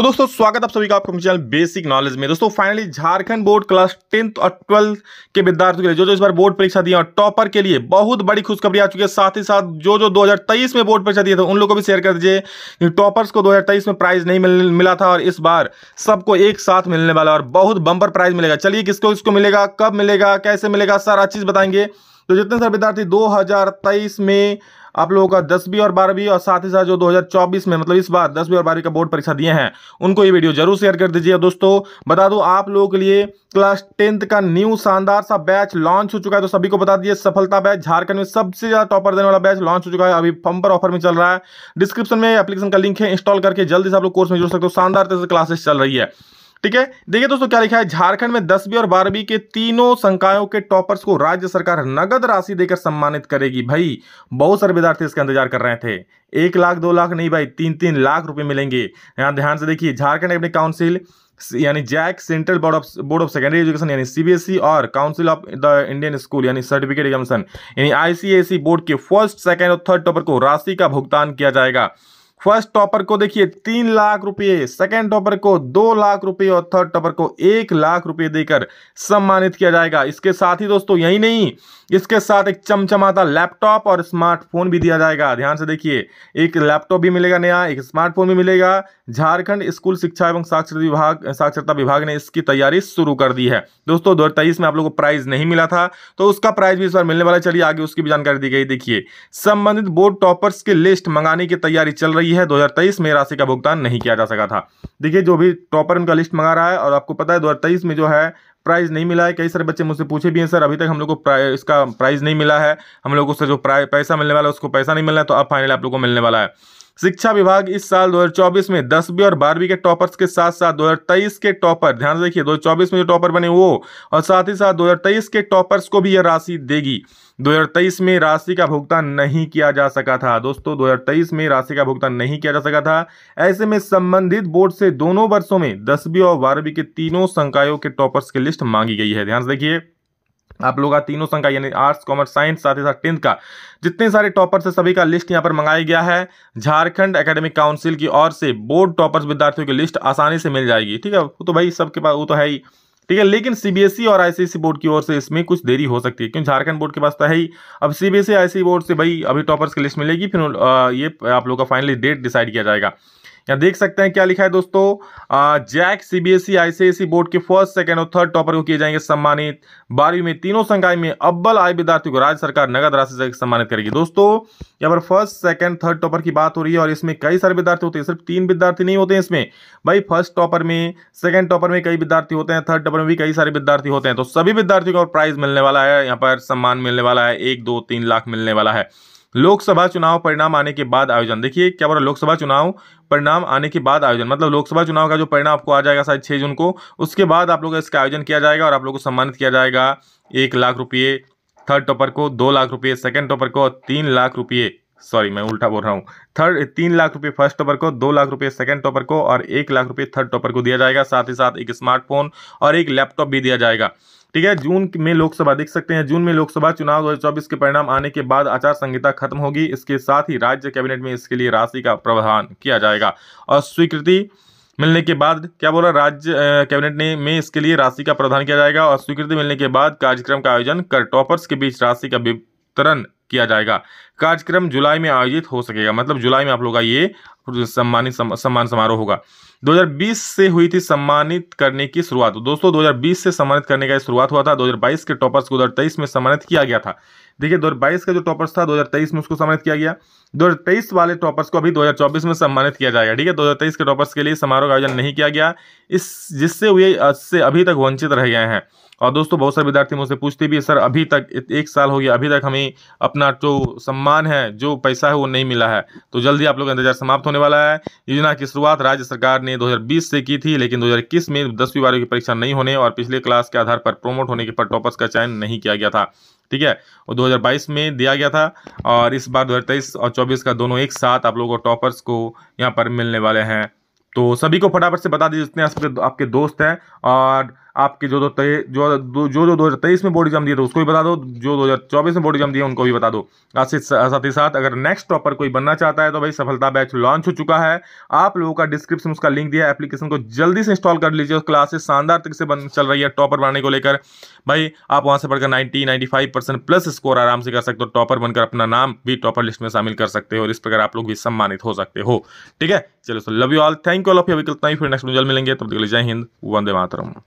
तो दोस्तों स्वागत आप सभी का आपको चैनल बेसिक नॉलेज में दोस्तों finally Jharkhand board class tenth और ट्वेल्थ के विद्यार्थियों के लिए जो जो इस बार बोर्ड परीक्षा दी और टॉपर के लिए बहुत बड़ी खुशखबरी आ चुकी है साथ ही साथ जो जो 2023 में बोर्ड परीक्षा दिए थे तो उन लोगों को भी शेयर कर दीजिए टॉपर्स को दो में प्राइज नहीं मिल, मिला था और इस बार सबको एक साथ मिलने वाला और बहुत बंपर प्राइज मिलेगा चलिए किसको किसको मिलेगा कब मिलेगा कैसे मिलेगा सारा चीज़ बताएंगे तो जितने सारे विद्यार्थी दो में आप लोगों का दसवीं और बारहवीं और साथ ही साथ जो 2024 में मतलब इस बार दसवीं और बारहवीं का बोर्ड परीक्षा दिए हैं उनको ये वीडियो जरूर शेयर कर दीजिए दोस्तों बता दो आप लोगों के लिए क्लास टेंथ का न्यू शानदार सा बैच लॉन्च हो चुका है तो सभी को बता दिए सफलता बैच झारखंड में सबसे ज्यादा टॉपर देने वाला बैच लॉन्च हो चुका है अभी फंपर ऑफर में चल रहा है डिस्क्रिप्शन में एप्लीकेशन का लिंक है इंस्टॉल करके जल्दी से आप लोग कोर्स में जुड़ सकते हो शानदार तरह से क्लासेस चल रही है ठीक है देखिए दोस्तों क्या लिखा है झारखंड में दसवीं और बारहवीं के तीनों संकायों के टॉपर्स को राज्य सरकार नगद राशि देकर सम्मानित करेगी भाई बहुत सारे विद्यार्थी इसका इंतजार कर रहे थे एक लाख दो लाख नहीं भाई तीन तीन लाख रुपए मिलेंगे यहाँ ध्यान से देखिए झारखंड एकेडमिक काउंसिल यानी JAC central board of board of secondary education यानी सीबीएसई और council of the Indian school यानी सर्टिफिकेट एग्जामिनेशन यानी आईसीएसई बोर्ड के फर्स्ट सेकेंड और थर्ड टॉपर को राशि का भुगतान किया जाएगा फर्स्ट टॉपर को देखिए तीन लाख रुपए सेकंड टॉपर को दो लाख रुपए और थर्ड टॉपर को एक लाख रुपए देकर सम्मानित किया जाएगा इसके साथ ही दोस्तों यही नहीं इसके साथ एक चमचमाता लैपटॉप और स्मार्टफोन भी दिया जाएगा ध्यान से देखिए एक लैपटॉप भी मिलेगा नया एक स्मार्टफोन भी मिलेगा झारखंड स्कूल शिक्षा एवं साक्षरता विभाग साक्षरता विभाग ने इसकी तैयारी शुरू कर दी है दोस्तों दो में आप लोग को प्राइज नहीं मिला था तो उसका प्राइज भी इस बार मिलने वाला चलिए आगे उसकी भी जानकारी दी गई देखिए संबंधित बोर्ड टॉपर्स की लिस्ट मंगाने की तैयारी चल रही दी है 2023 में राशि का भुगतान नहीं किया जा सका था देखिए जो भी टॉपर उनका लिस्ट मंगा रहा है और आपको पता है 2023 में जो है प्राइज़ नहीं मिला है कई सारे बच्चे मुझसे पूछे भी हैं सर अभी तक हम लोग को प्राइ, इसका प्राइज़ नहीं मिला है हम लोग उससे जो पैसा मिलने वाला है उसको पैसा नहीं मिलना है तो अब फाइनल आप लोग को मिलने वाला है शिक्षा विभाग इस साल 2024 में दसवीं और बारहवीं के टॉपर्स के साथ साथ 2023 के टॉपर ध्यान से देखिए 2024 में जो टॉपर बने वो और साथ ही साथ 2023 के टॉपर्स को भी यह राशि देगी 2023 में राशि का भुगतान नहीं किया जा सका था दोस्तों 2023 में राशि का भुगतान नहीं किया जा सका था ऐसे में संबंधित बोर्ड से दोनों वर्षों में दसवीं और बारहवीं के तीनों संकायों के टॉपर्स की लिस्ट मांगी गई है ध्यान से देखिए आप लोग का तीनों संघ का यानी आर्ट्स कॉमर्स साइंस साथ ही साथ टेंथ का जितने सारे टॉपर्स है सभी का लिस्ट यहाँ पर मंगाया गया है झारखंड एकेडमिक काउंसिल की ओर से बोर्ड टॉपर्स विद्यार्थियों की लिस्ट आसानी से मिल जाएगी ठीक है वो तो भाई सबके पास वो तो है ही ठीक है लेकिन सीबीएसई e और आईसीएसई बोर्ड की ओर से इसमें कुछ देरी हो सकती है क्योंकि झारखंड बोर्ड के पास तो है ही अब सीबीएसई आईसीएसई बोर्ड से भाई अभी टॉपर्स की लिस्ट मिलेगी फिर ये आप लोग का फाइनली डेट डिसाइड किया जाएगा यहाँ देख सकते हैं क्या लिखा है दोस्तों JAC CBSE ICSE e, e board के फर्स्ट सेकंड और थर्ड टॉपर को किए जाएंगे सम्मानित बारहवीं में तीनों संकाय में अब्बल आय विद्यार्थियों को राज्य सरकार नगद राशि से सम्मानित करेगी दोस्तों यहाँ पर फर्स्ट सेकंड थर्ड टॉपर की बात हो रही है और इसमें कई सारे विद्यार्थी होते हैं सिर्फ तीन विद्यार्थी नहीं होते हैं इसमें भाई फर्स्ट टॉपर में सेकेंड टॉपर में कई विद्यार्थी होते हैं थर्ड टॉपर में भी कई सारे विद्यार्थी होते हैं तो सभी विद्यार्थियों को प्राइज मिलने वाला है यहाँ पर सम्मान मिलने वाला है एक दो तीन लाख मिलने वाला है लोकसभा चुनाव परिणाम आने के बाद आयोजन देखिए क्या बोला लोकसभा चुनाव परिणाम आने के बाद आयोजन मतलब लोकसभा चुनाव का जो परिणाम आपको आ जाएगा शायद छः जून को उसके बाद आप लोग इसका आयोजन किया जाएगा और आप लोग को सम्मानित किया जाएगा एक लाख रुपये थर्ड टॉपर को दो लाख रुपये सेकेंड टॉपर को और तीन लाख रुपये सॉरी मैं उल्टा बोल रहा हूँ थर्ड तीन लाख रुपये फर्स्ट टॉपर को दो लाख रुपये सेकंड टॉपर को और एक लाख रुपये थर्ड टॉपर को दिया जाएगा साथ ही साथ एक स्मार्टफोन और एक लैपटॉप भी दिया जाएगा ठीक है जून में लोकसभा देख सकते हैं जून में लोकसभा चुनाव दो के परिणाम आने के बाद आचार संहिता खत्म होगी इसके साथ ही राज्य कैबिनेट में इसके लिए राशि का प्रावधान किया जाएगा और स्वीकृति मिलने के बाद क्या बोला राज्य कैबिनेट ने में इसके लिए राशि का प्रावधान किया जाएगा और स्वीकृति मिलने के बाद कार्यक्रम का आयोजन कर टॉपर्स के बीच राशि का वितरण किया जाएगा कार्यक्रम जुलाई में आयोजित हो सकेगा मतलब जुलाई में आप लोग का ये सम्मानित सम्मान समारोह होगा 2020 से हुई थी सम्मानित करने की शुरुआत दोस्तों 2020 से सम्मानित करने का शुरुआत हुआ था 2022 के टॉपर्स को 2023 में सम्मानित किया गया था देखिए 2022 का जो टॉपर्स था 2023 में उसको सम्मानित किया गया 2023 वाले टॉपर्स को अभी 2024 में सम्मानित किया जाएगा ठीक है 2023 के टॉपर्स के लिए समारोह का आयोजन नहीं किया गया इस जिससे वे से अभी तक वंचित रह गए हैं और दोस्तों बहुत सारे विद्यार्थी मुझसे पूछते भी सर अभी तक एक साल हो गया अभी तक हमें अपना अपना जो सम्मान है जो पैसा है वो नहीं मिला है तो जल्दी आप लोग का इंतजार समाप्त होने वाला है योजना की शुरुआत राज्य सरकार ने 2020 से की थी लेकिन 2021 में दसवीं बारहवीं की परीक्षा नहीं होने और पिछले क्लास के आधार पर प्रोमोट होने के पर टॉपर्स का चयन नहीं किया गया था ठीक है और दो में दिया गया था और इस बार दो और चौबीस का दोनों एक साथ आप लोगों को टॉपर्स को यहाँ पर मिलने वाले हैं तो सभी को फटाफट से बता दीजिए जितने आपके दोस्त हैं और आपके जो दो तेईस जो जो जो दो हज़ार तेईस में बोर्ड एग्जाम दिए थे उसको भी बता दो जो दो हज़ार चौबीस में बोर्ड एग्जाम दिए उनको भी बता दो साथ ही साथ अगर नेक्स्ट टॉपर कोई बनना चाहता है तो भाई सफलता बैच लॉन्च हो चुका है आप लोगों का डिस्क्रिप्शन उसका लिंक दिया है एप्लीकेशन को जल्दी से इंस्टॉल कर लीजिए क्लासेस शानदार तरीके से चल रही है टॉपर बनाने को लेकर भाई आप वहाँ से पढ़कर ninety ninety five percent plus score आराम से कर सकते हो टॉपर बनकर अपना नाम भी टॉपर लिस्ट में शामिल कर सकते हो और इस प्रकार आप लोग भी सम्मानित हो सकते हो ठीक है चलो sir love you all thank you all of you अभी फिर नेक्स्ट मिलेंगे तब तक जय हिंद वंदे मातरम